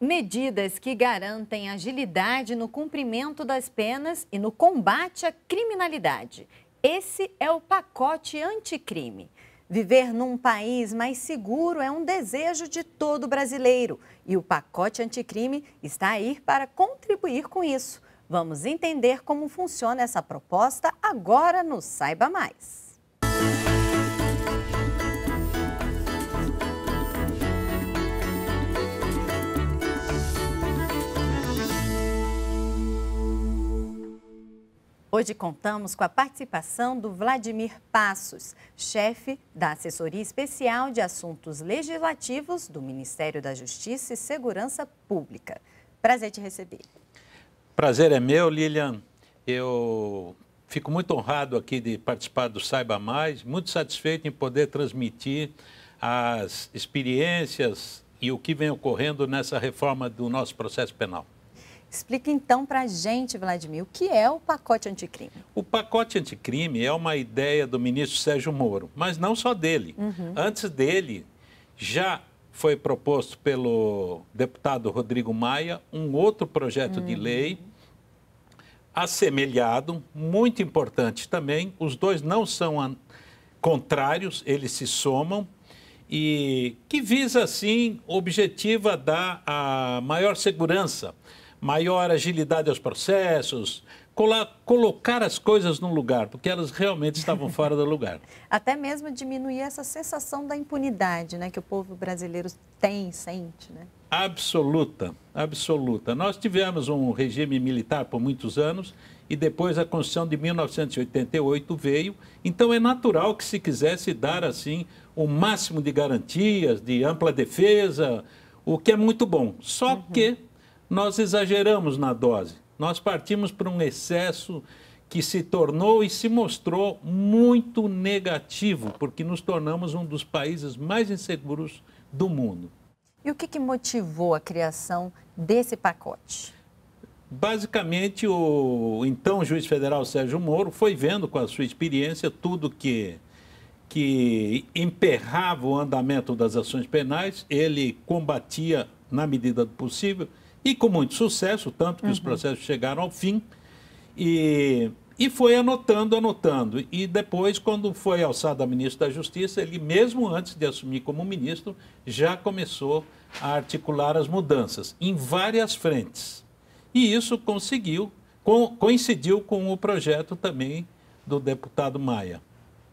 medidas que garantem agilidade no cumprimento das penas e no combate à criminalidade. Esse é o pacote anticrime. Viver num país mais seguro é um desejo de todo brasileiro e o pacote anticrime está aí para contribuir com isso. Vamos entender como funciona essa proposta agora no Saiba Mais. Hoje contamos com a participação do Vladimir Passos, chefe da Assessoria Especial de Assuntos Legislativos do Ministério da Justiça e Segurança Pública. Prazer te receber. Prazer é meu, Lilian. Eu fico muito honrado aqui de participar do Saiba Mais, muito satisfeito em poder transmitir as experiências e o que vem ocorrendo nessa reforma do nosso processo penal. Explica então para a gente, Vladimir, o que é o pacote anticrime. O pacote anticrime é uma ideia do ministro Sérgio Moro, mas não só dele. Uhum. Antes dele, já foi proposto pelo deputado Rodrigo Maia um outro projeto uhum. de lei assemelhado, muito importante também. Os dois não são contrários, eles se somam e que visa assim objetiva dar a maior segurança maior agilidade aos processos, colocar as coisas no lugar, porque elas realmente estavam fora do lugar. Até mesmo diminuir essa sensação da impunidade né, que o povo brasileiro tem, sente. Né? Absoluta, absoluta. Nós tivemos um regime militar por muitos anos e depois a Constituição de 1988 veio, então é natural que se quisesse dar assim o máximo de garantias, de ampla defesa, o que é muito bom. Só uhum. que nós exageramos na dose. Nós partimos para um excesso que se tornou e se mostrou muito negativo, porque nos tornamos um dos países mais inseguros do mundo. E o que, que motivou a criação desse pacote? Basicamente, o então juiz federal Sérgio Moro foi vendo com a sua experiência tudo que, que emperrava o andamento das ações penais, ele combatia na medida do possível e com muito sucesso, tanto que uhum. os processos chegaram ao fim. E, e foi anotando, anotando. E depois, quando foi alçado a ministro da Justiça, ele, mesmo antes de assumir como ministro, já começou a articular as mudanças em várias frentes. E isso conseguiu, co coincidiu com o projeto também do deputado Maia.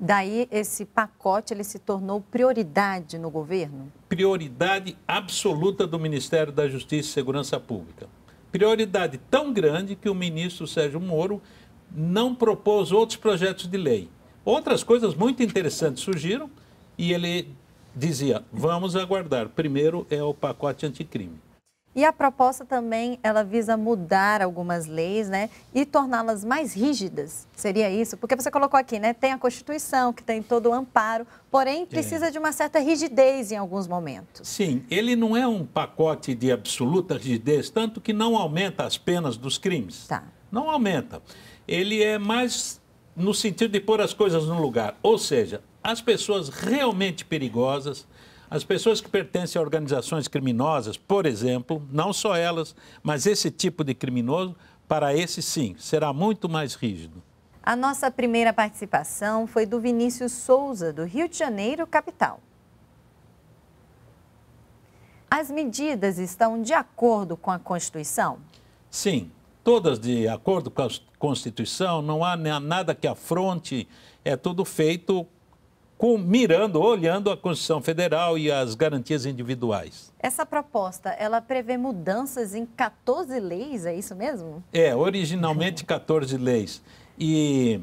Daí esse pacote ele se tornou prioridade no governo? Prioridade absoluta do Ministério da Justiça e Segurança Pública. Prioridade tão grande que o ministro Sérgio Moro não propôs outros projetos de lei. Outras coisas muito interessantes surgiram e ele dizia: vamos aguardar. Primeiro é o pacote anticrime. E a proposta também, ela visa mudar algumas leis, né, e torná-las mais rígidas. Seria isso? Porque você colocou aqui, né, tem a Constituição, que tem todo o amparo, porém é. precisa é. de uma certa rigidez em alguns momentos. Sim, ele não é um pacote de absoluta rigidez, tanto que não aumenta as penas dos crimes. Tá. Não aumenta. Ele é mais no sentido de pôr as coisas no lugar, ou seja, as pessoas realmente perigosas, as pessoas que pertencem a organizações criminosas, por exemplo, não só elas, mas esse tipo de criminoso, para esse sim, será muito mais rígido. A nossa primeira participação foi do Vinícius Souza, do Rio de Janeiro, capital. As medidas estão de acordo com a Constituição? Sim, todas de acordo com a Constituição, não há nada que afronte, é tudo feito com, mirando, olhando a Constituição Federal e as garantias individuais. Essa proposta, ela prevê mudanças em 14 leis, é isso mesmo? É, originalmente 14 leis. E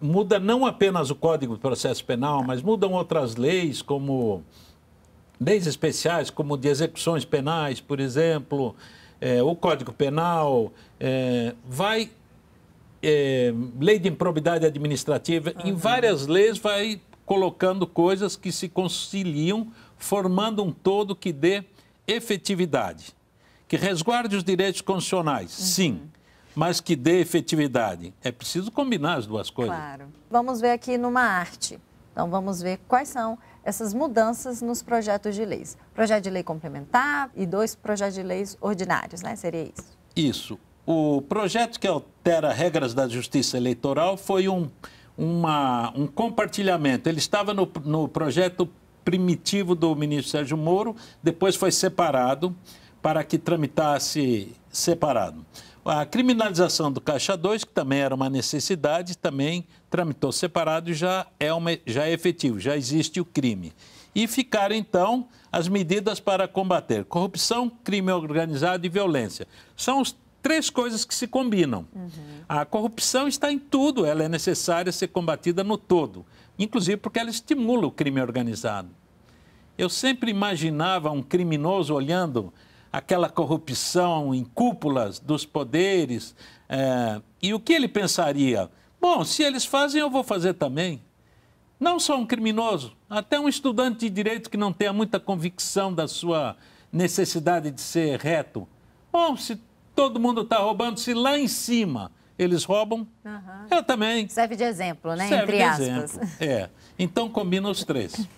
muda não apenas o Código de Processo Penal, mas mudam outras leis, como leis especiais, como de execuções penais, por exemplo, é, o Código Penal, é, vai é, lei de improbidade administrativa, uhum. em várias leis vai colocando coisas que se conciliam, formando um todo que dê efetividade. Que resguarde os direitos constitucionais, uhum. sim, mas que dê efetividade. É preciso combinar as duas coisas. Claro. Vamos ver aqui numa arte. Então, vamos ver quais são essas mudanças nos projetos de leis. Projeto de lei complementar e dois projetos de leis ordinários, né? Seria isso? Isso. O projeto que altera regras da justiça eleitoral foi um uma, um compartilhamento. Ele estava no, no projeto primitivo do ministro Sérgio Moro, depois foi separado para que tramitasse separado. A criminalização do Caixa 2, que também era uma necessidade, também tramitou separado e já é, uma, já é efetivo, já existe o crime. E ficaram, então, as medidas para combater corrupção, crime organizado e violência. São os três coisas que se combinam. Uhum. A corrupção está em tudo, ela é necessária ser combatida no todo, inclusive porque ela estimula o crime organizado. Eu sempre imaginava um criminoso olhando aquela corrupção em cúpulas dos poderes, é, e o que ele pensaria? Bom, se eles fazem, eu vou fazer também. Não só um criminoso, até um estudante de direito que não tenha muita convicção da sua necessidade de ser reto. Bom, se todo mundo está roubando. Se lá em cima eles roubam, uhum. eu também. Serve de exemplo, né? Serve Entre de aspas. Exemplo. É. Então combina os três.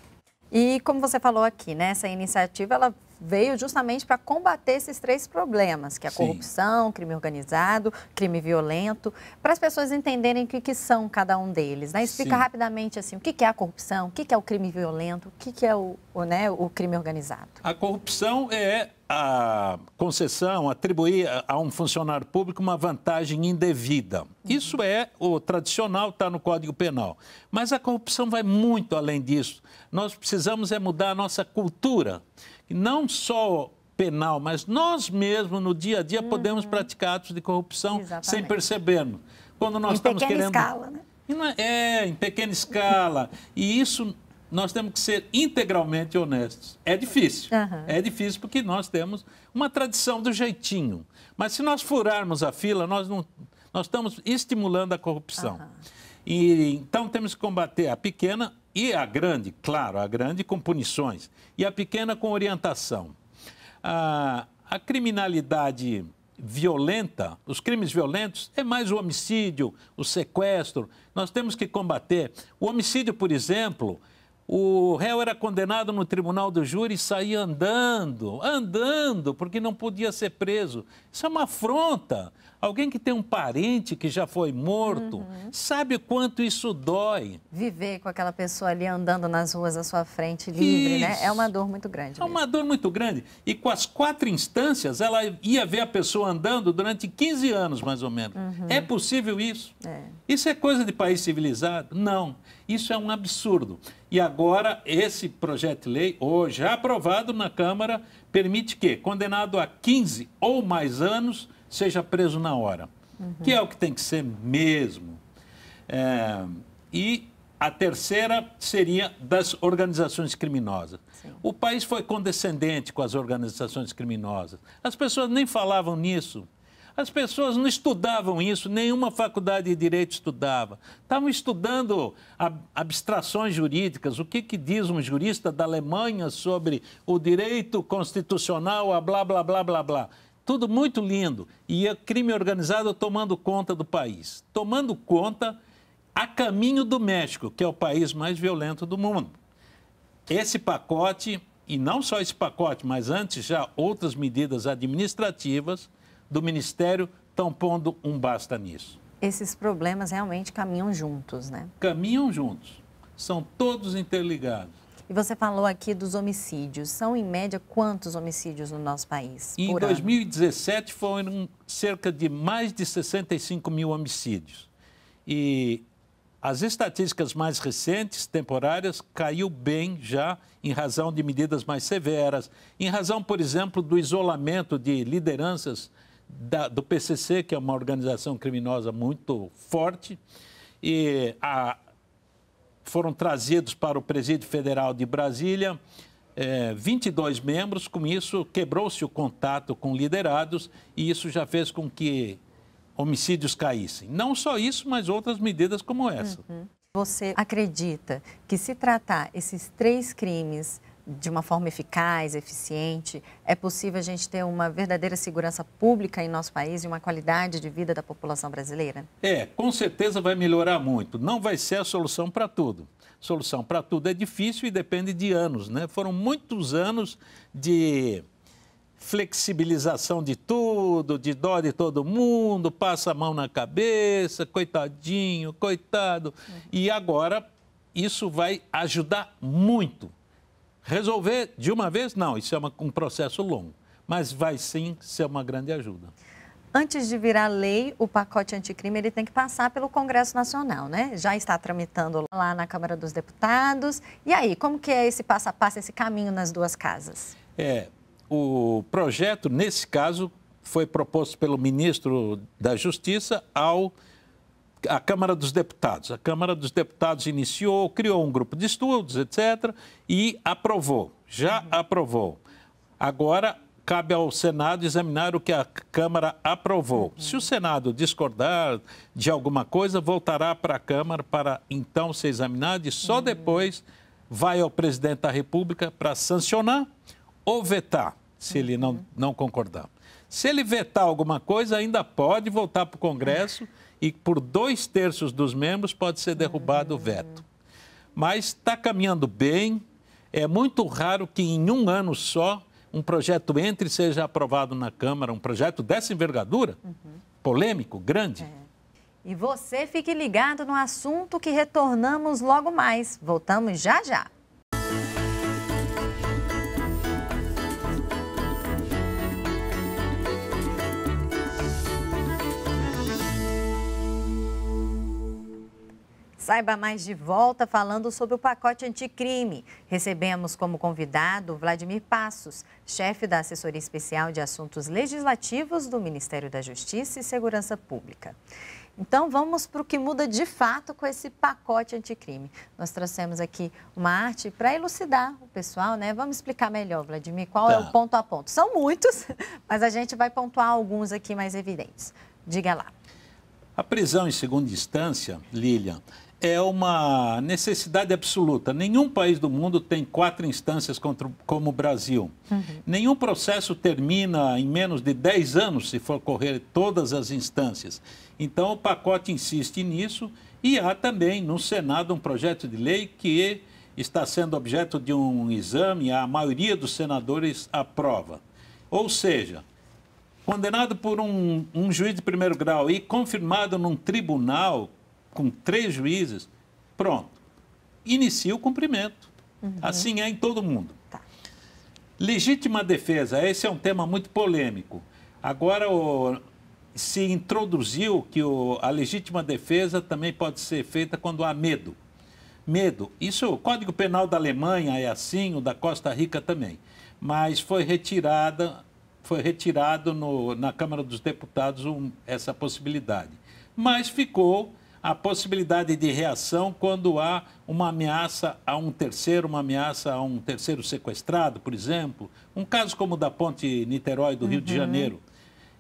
E como você falou aqui, né, essa iniciativa ela veio justamente para combater esses três problemas, que é a Sim. corrupção, crime organizado, crime violento, para as pessoas entenderem o que, que, são cada um deles. Né? Explica Sim. rapidamente assim, o que, que, é a corrupção, o que, que é o crime violento, o que, é o, o, né, o crime organizado. A corrupção é a concessão atribuir a um funcionário público uma vantagem indevida. Uhum. Isso é o tradicional, está no Código Penal. Mas a corrupção vai muito além disso. Nós precisamos é mudar a nossa cultura. Não só penal, mas nós mesmos, no dia a dia, uhum. podemos praticar atos de corrupção Exatamente. sem percebendo. Quando nós em estamos querendo. Escala, né? É, é, em pequena escala. E isso nós temos que ser integralmente honestos. É difícil. Uhum. É difícil porque nós temos uma tradição do jeitinho. Mas se nós furarmos a fila, nós, não, nós estamos estimulando a corrupção. Uhum. E, então temos que combater a pequena e a grande, claro, a grande com punições e a pequena com orientação. A, a criminalidade violenta, os crimes violentos, é mais o homicídio, o sequestro. Nós temos que combater. O homicídio, por exemplo, o réu era condenado no tribunal do júri e saía andando, andando, porque não podia ser preso. Isso é uma afronta. Alguém que tem um parente que já foi morto, uhum. sabe quanto isso dói. Viver com aquela pessoa ali andando nas ruas à sua frente, livre, isso. né? É uma dor muito grande. É mesmo. uma dor muito grande. E com as quatro instâncias, ela ia ver a pessoa andando durante 15 anos, mais ou menos. Uhum. É possível isso? É. Isso é coisa de país civilizado? Não. Isso é um absurdo. E agora, esse projeto de lei, hoje aprovado na Câmara, permite que condenado a 15 ou mais anos seja preso na hora, uhum. que é o que tem que ser mesmo. É, e a terceira seria das organizações criminosas. Sim. O país foi condescendente com as organizações criminosas. As pessoas nem falavam nisso. As pessoas não estudavam isso, nenhuma faculdade de direito estudava. Estavam estudando abstrações jurídicas, o que, que diz um jurista da Alemanha sobre o direito constitucional, a blá, blá, blá, blá, blá. Tudo muito lindo. E o é crime organizado tomando conta do país. Tomando conta a caminho do México, que é o país mais violento do mundo. Esse pacote, e não só esse pacote, mas antes já outras medidas administrativas, do Ministério estão pondo um basta nisso. Esses problemas realmente caminham juntos, né? Caminham juntos. São todos interligados. E você falou aqui dos homicídios. São, em média, quantos homicídios no nosso país? Em 2017 ano? foram cerca de mais de 65 mil homicídios. E as estatísticas mais recentes, temporárias, caiu bem já em razão de medidas mais severas, em razão, por exemplo, do isolamento de lideranças da, do PCC, que é uma organização criminosa muito forte, e a, foram trazidos para o Presídio Federal de Brasília é, 22 membros. Com isso, quebrou-se o contato com liderados e isso já fez com que homicídios caíssem. Não só isso, mas outras medidas como essa. Uhum. Você acredita que se tratar esses três crimes de uma forma eficaz, eficiente, é possível a gente ter uma verdadeira segurança pública em nosso país e uma qualidade de vida da população brasileira? É, com certeza vai melhorar muito. Não vai ser a solução para tudo. Solução para tudo é difícil e depende de anos, né? Foram muitos anos de flexibilização de tudo, de dó de todo mundo, passa a mão na cabeça, coitadinho, coitado. Uhum. E agora isso vai ajudar muito Resolver de uma vez, não, isso é uma, um processo longo, mas vai sim ser uma grande ajuda. Antes de virar lei, o pacote anticrime ele tem que passar pelo Congresso Nacional, né? Já está tramitando lá na Câmara dos Deputados. E aí, como que é esse passo a passo, esse caminho nas duas casas? É, o projeto, nesse caso, foi proposto pelo ministro da Justiça ao a Câmara dos Deputados. A Câmara dos Deputados iniciou, criou um grupo de estudos, etc., e aprovou. Já uhum. aprovou. Agora cabe ao Senado examinar o que a Câmara aprovou. Uhum. Se o Senado discordar de alguma coisa, voltará para a Câmara para então ser examinado e só uhum. depois vai ao presidente da República para sancionar ou vetar, se ele não, não concordar. Se ele vetar alguma coisa, ainda pode voltar para o Congresso e por dois terços dos membros pode ser derrubado o veto. Mas está caminhando bem. É muito raro que em um ano só um projeto entre e seja aprovado na Câmara, um projeto dessa envergadura, uhum. polêmico, grande. É. E você fique ligado no assunto que retornamos logo mais. Voltamos já já. Saiba mais de volta falando sobre o pacote anticrime. Recebemos como convidado Vladimir Passos, chefe da Assessoria Especial de Assuntos Legislativos do Ministério da Justiça e Segurança Pública. Então vamos para o que muda de fato com esse pacote anticrime. Nós trouxemos aqui uma arte para elucidar o pessoal, né? Vamos explicar melhor, Vladimir, qual tá. é o tá. ponto a ponto. São muitos, mas a gente vai pontuar alguns aqui mais evidentes. Diga lá. A prisão em segunda instância, Lilian, é uma necessidade absoluta. Nenhum país do mundo tem quatro instâncias contra, como o Brasil. Uhum. Nenhum processo termina em menos de 10 anos, se for correr todas as instâncias. Então, o pacote insiste nisso e há também no Senado um projeto de lei que está sendo objeto de um exame, a maioria dos senadores aprova. Ou seja, condenado por um, um juiz de primeiro grau e confirmado num tribunal com três juízes, pronto. Inicia o cumprimento. Uhum. Assim é em todo mundo. Tá. Legítima defesa, esse é um tema muito polêmico. Agora o, se introduziu que o, a legítima defesa também pode ser feita quando há medo. Medo. Isso, o Código Penal da Alemanha é assim, o da Costa Rica também. Mas foi retirada, foi retirado no, na Câmara dos Deputados um, essa possibilidade. Mas ficou a possibilidade de reação quando há uma ameaça a um terceiro, uma ameaça a um terceiro sequestrado, por exemplo. Um caso como o da ponte Niterói do uhum. Rio de uhum. Janeiro,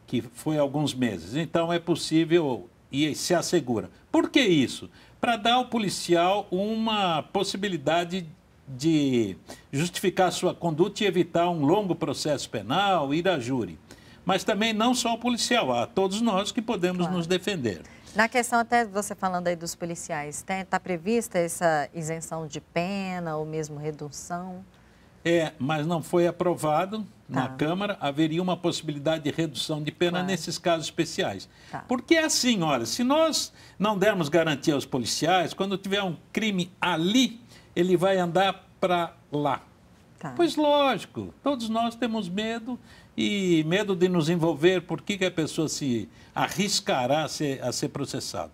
que foi há alguns meses. Então é possível e se assegura. Por que isso? Para dar ao policial uma possibilidade de justificar sua conduta e evitar um longo processo penal, ir a júri. Mas também não só o policial, a todos nós que podemos claro. nos defender. Na questão até você falando aí dos policiais, está prevista essa isenção de pena ou mesmo redução? É, mas não foi aprovado tá. na Câmara. Haveria uma possibilidade de redução de pena claro. nesses casos especiais. Tá. Porque é assim, olha, se nós não dermos garantia aos policiais, quando tiver um crime ali, ele vai andar para lá. Tá. Pois lógico, todos nós temos medo e medo de nos envolver, por que, que a pessoa se arriscará a ser, a ser processada?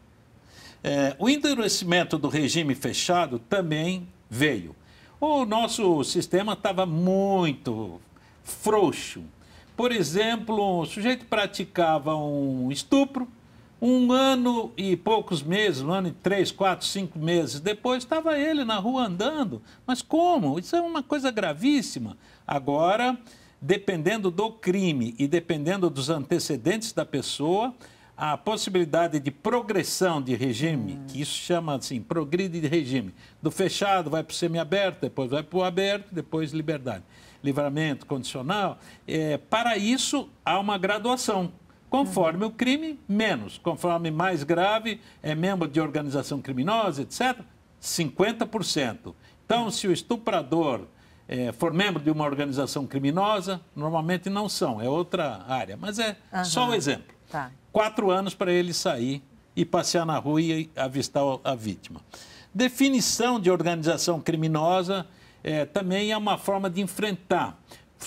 É, o endurecimento do regime fechado também veio. O nosso sistema estava muito frouxo. Por exemplo, o sujeito praticava um estupro, um ano e poucos meses, um ano e três, quatro, cinco meses depois, estava ele na rua andando. Mas como? Isso é uma coisa gravíssima. Agora, dependendo do crime e dependendo dos antecedentes da pessoa, a possibilidade de progressão de regime, hum. que isso chama assim, progride de regime, do fechado vai para o semiaberto, depois vai para o aberto, depois liberdade, livramento condicional, é, para isso há uma graduação. Conforme o crime, menos. Conforme mais grave, é membro de organização criminosa, etc., 50%. Então, se o estuprador é, for membro de uma organização criminosa, normalmente não são, é outra área. Mas é uhum. só um exemplo. Tá. Quatro anos para ele sair e passear na rua e avistar a vítima. Definição de organização criminosa é, também é uma forma de enfrentar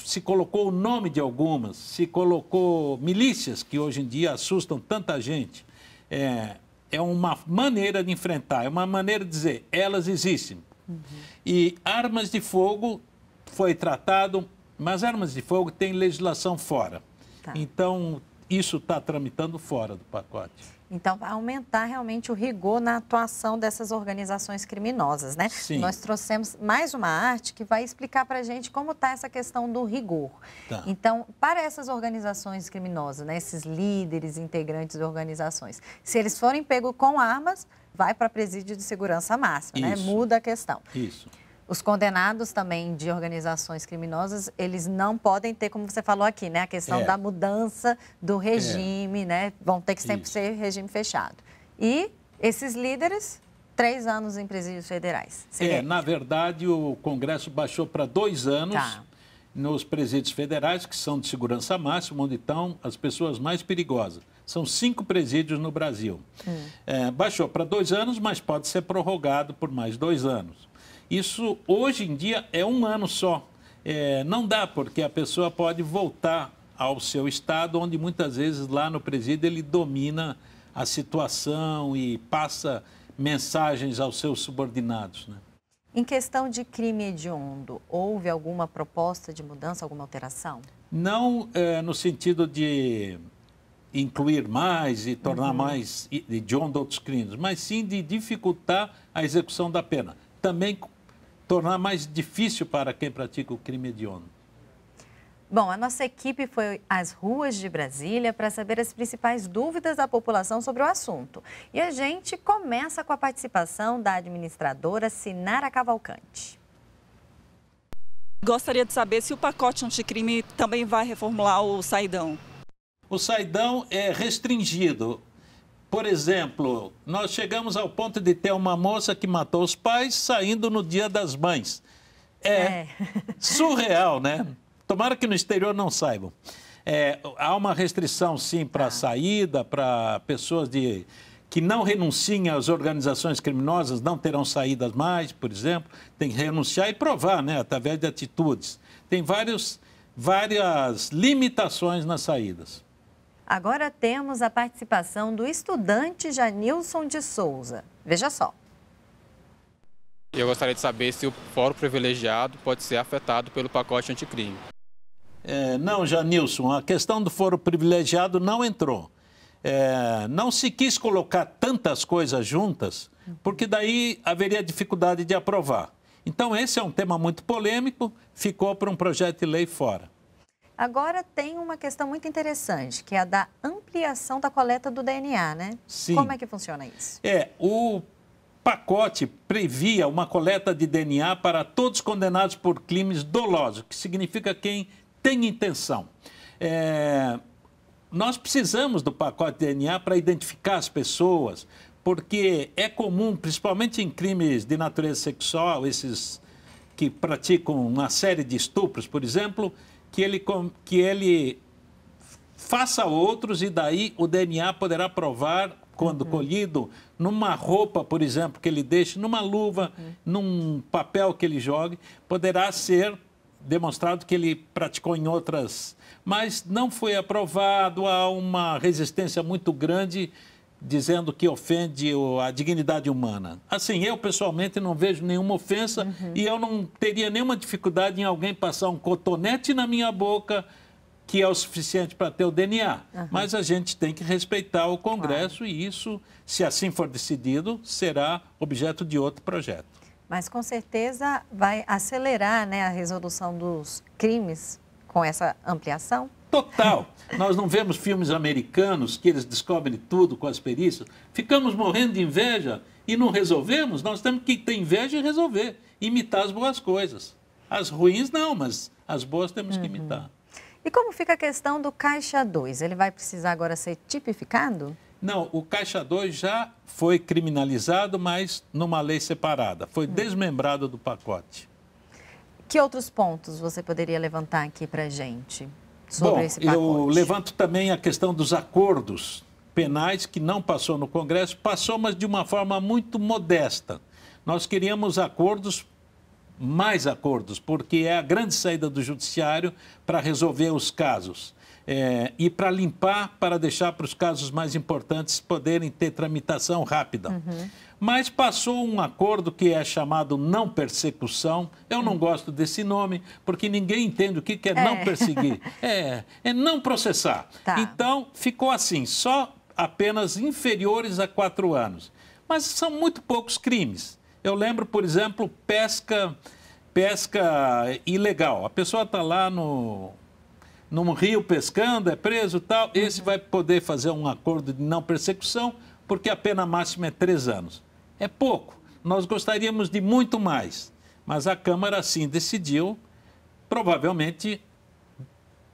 se colocou o nome de algumas, se colocou milícias que hoje em dia assustam tanta gente. É, é uma maneira de enfrentar, é uma maneira de dizer, elas existem. Uhum. E armas de fogo foi tratado, mas armas de fogo tem legislação fora. Tá. Então, isso está tramitando fora do pacote. Então, vai aumentar realmente o rigor na atuação dessas organizações criminosas, né? Sim. Nós trouxemos mais uma arte que vai explicar para a gente como está essa questão do rigor. Tá. Então, para essas organizações criminosas, né, esses líderes, integrantes de organizações, se eles forem pegos com armas, vai para presídio de segurança máxima, né? Isso. né? Muda a questão. Isso. Os condenados também de organizações criminosas, eles não podem ter, como você falou aqui, né, a questão é. da mudança do é. regime, é. né? Vão ter que sempre Isso. ser regime fechado. E esses líderes, três anos em presídios federais. Seria? É, na verdade, o Congresso baixou para dois anos. Tá. Nos presídios federais, que são de segurança máxima, onde estão as pessoas mais perigosas. São cinco presídios no Brasil. Hum. É, baixou para dois anos, mas pode ser prorrogado por mais dois anos. Isso hoje em dia é um ano só. É, não dá, porque a pessoa pode voltar ao seu estado, onde muitas vezes lá no presídio ele domina a situação e passa mensagens aos seus subordinados. Né? Em questão de crime hediondo, houve alguma proposta de mudança, alguma alteração? Não é, no sentido de incluir mais e tornar uhum. mais hediondo outros crimes, mas sim de dificultar a execução da pena. Também tornar mais difícil para quem pratica o crime hediondo? Bom, a nossa equipe foi às ruas de Brasília para saber as principais dúvidas da população sobre o assunto. E a gente começa com a participação da administradora Sinara Cavalcante. Gostaria de saber se o pacote anticrime também vai reformular o saidão. O saidão é restringido por exemplo, nós chegamos ao ponto de ter uma moça que matou os pais saindo no Dia das Mães. É, é. surreal, né? Tomara que no exterior não saibam. É, há uma restrição, sim, para ah. saída, para pessoas de, que não renunciem às organizações criminosas, não terão saídas mais, por exemplo. Tem que renunciar e provar, né? Através de atitudes. Tem vários, várias limitações nas saídas. Agora temos a participação do estudante Janilson de Souza. Veja só. Eu gostaria de saber se o fórum privilegiado pode ser afetado pelo pacote anticrime. É, não, Janilson, a questão do fórum privilegiado não entrou. É, não se quis colocar tantas coisas juntas, porque daí haveria dificuldade de aprovar. Então, esse é um tema muito polêmico, ficou para um projeto de lei fora. Agora tem uma questão muito interessante, que é a da ampliação da coleta do DNA, né? Sim. Como é que funciona isso? É, o pacote previa uma coleta de DNA para todos condenados por crimes dolosos, que significa quem tem intenção. É, nós precisamos do pacote de DNA para identificar as pessoas, porque é comum, principalmente em crimes de natureza sexual, esses que praticam uma série de estupros, por exemplo, que ele, que ele faça outros e daí o DNA poderá provar quando uhum. colhido numa roupa, por exemplo, que ele deixe, numa luva, uhum. num papel que ele jogue, poderá ser demonstrado que ele praticou em outras, mas não foi aprovado, há uma resistência muito grande dizendo que ofende a dignidade humana. Assim, eu pessoalmente não vejo nenhuma ofensa uhum. e eu não teria nenhuma dificuldade em alguém passar um cotonete na minha boca que é o suficiente para ter o DNA. Uhum. Mas a gente tem que respeitar o Congresso claro. e isso, se assim for decidido, será objeto de outro projeto. Mas com certeza vai acelerar né, a resolução dos crimes com essa ampliação? Total. Nós não vemos filmes americanos que eles descobrem tudo com as perícias. Ficamos morrendo de inveja e não resolvemos. Nós temos que ter inveja e resolver, imitar as boas coisas. As ruins não, mas as boas temos uhum. que imitar. E como fica a questão do Caixa 2? Ele vai precisar agora ser tipificado? Não, o Caixa 2 já foi criminalizado, mas numa lei separada. Foi uhum. desmembrado do pacote. Que outros pontos você poderia levantar aqui para a gente? sobre Bom, esse pacote? Eu levanto também a questão dos acordos penais que não passou no Congresso, passou, mas de uma forma muito modesta. Nós queríamos acordos, mais acordos, porque é a grande saída do judiciário para resolver os casos. É, e para limpar, para deixar para os casos mais importantes poderem ter tramitação rápida. Uhum mas passou um acordo que é chamado não persecução. Eu não hum. gosto desse nome, porque ninguém entende o que é, é. não é. perseguir. É, é não processar. Tá. Então, ficou assim, só apenas inferiores a quatro anos. Mas são muito poucos crimes. Eu lembro, por exemplo, pesca, pesca ilegal. A pessoa está lá no, num rio pescando, é preso tal. Esse uhum. vai poder fazer um acordo de não persecução, porque a pena máxima é três anos. É pouco. Nós gostaríamos de muito mais. Mas a Câmara assim decidiu. Provavelmente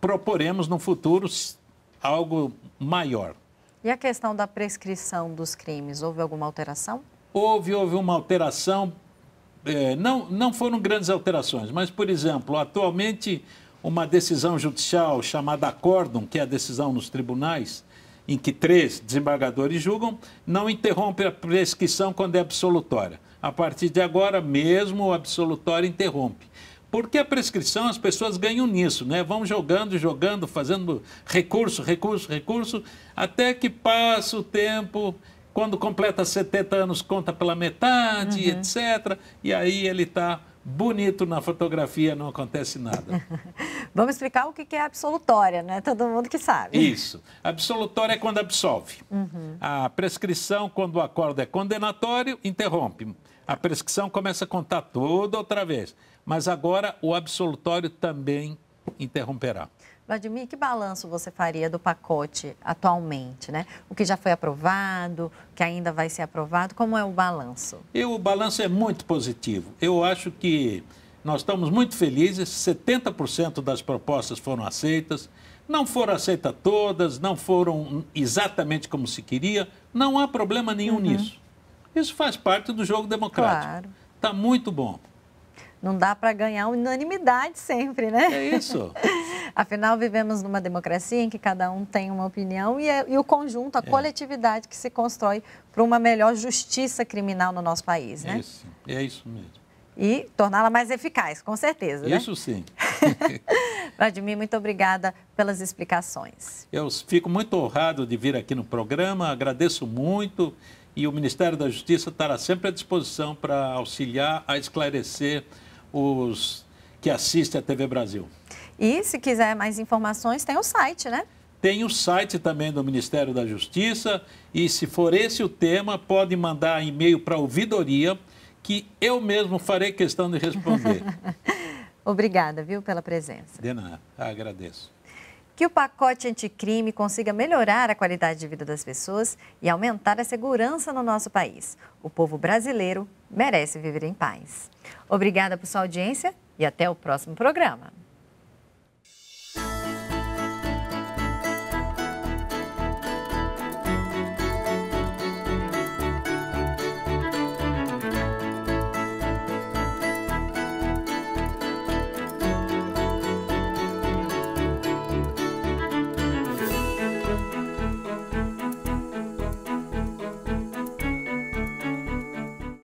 proporemos no futuro algo maior. E a questão da prescrição dos crimes, houve alguma alteração? Houve, houve uma alteração. É, não, não foram grandes alterações, mas, por exemplo, atualmente uma decisão judicial chamada acórdão, que é a decisão nos tribunais, em que três desembargadores julgam, não interrompe a prescrição quando é absolutória. A partir de agora, mesmo o absolutório interrompe. Porque a prescrição, as pessoas ganham nisso, né? Vão jogando, jogando, fazendo recurso, recurso, recurso, até que passa o tempo, quando completa 70 anos, conta pela metade, uhum. etc. E aí ele está bonito na fotografia, não acontece nada. Vamos explicar o que é absolutória, né? Todo mundo que sabe. Isso. Absolutória é quando absolve. Uhum. A prescrição, quando o acordo é condenatório, interrompe. A prescrição começa a contar toda outra vez. Mas agora o absolutório também interromperá. Vladimir, que balanço você faria do pacote atualmente, né? O que já foi aprovado, o que ainda vai ser aprovado, como é o balanço? Eu, o balanço é muito positivo. Eu acho que nós estamos muito felizes, 70% das propostas foram aceitas, não foram aceitas todas, não foram exatamente como se queria, não há problema nenhum uhum. nisso. Isso faz parte do jogo democrático. Está claro. Tá muito bom. Não dá para ganhar unanimidade sempre, né? É isso. Afinal, vivemos numa democracia em que cada um tem uma opinião e, é, e o conjunto, a é. coletividade que se constrói para uma melhor justiça criminal no nosso país, né? É isso, é isso mesmo e torná-la mais eficaz, com certeza. Né? Isso né? sim. Vladimir, muito obrigada pelas explicações. Eu fico muito honrado de vir aqui no programa, agradeço muito e o Ministério da Justiça estará sempre à disposição para auxiliar a esclarecer os que assistem à TV Brasil. E se quiser mais informações, tem o site, né? Tem o site também do Ministério da Justiça e se for esse o tema, pode mandar e-mail para ouvidoria que eu mesmo farei questão de responder. Obrigada, viu, pela presença. De nada, ah, agradeço. Que o pacote anticrime consiga melhorar a qualidade de vida das pessoas e aumentar a segurança no nosso país. O povo brasileiro merece viver em paz. Obrigada por sua audiência e até o próximo programa.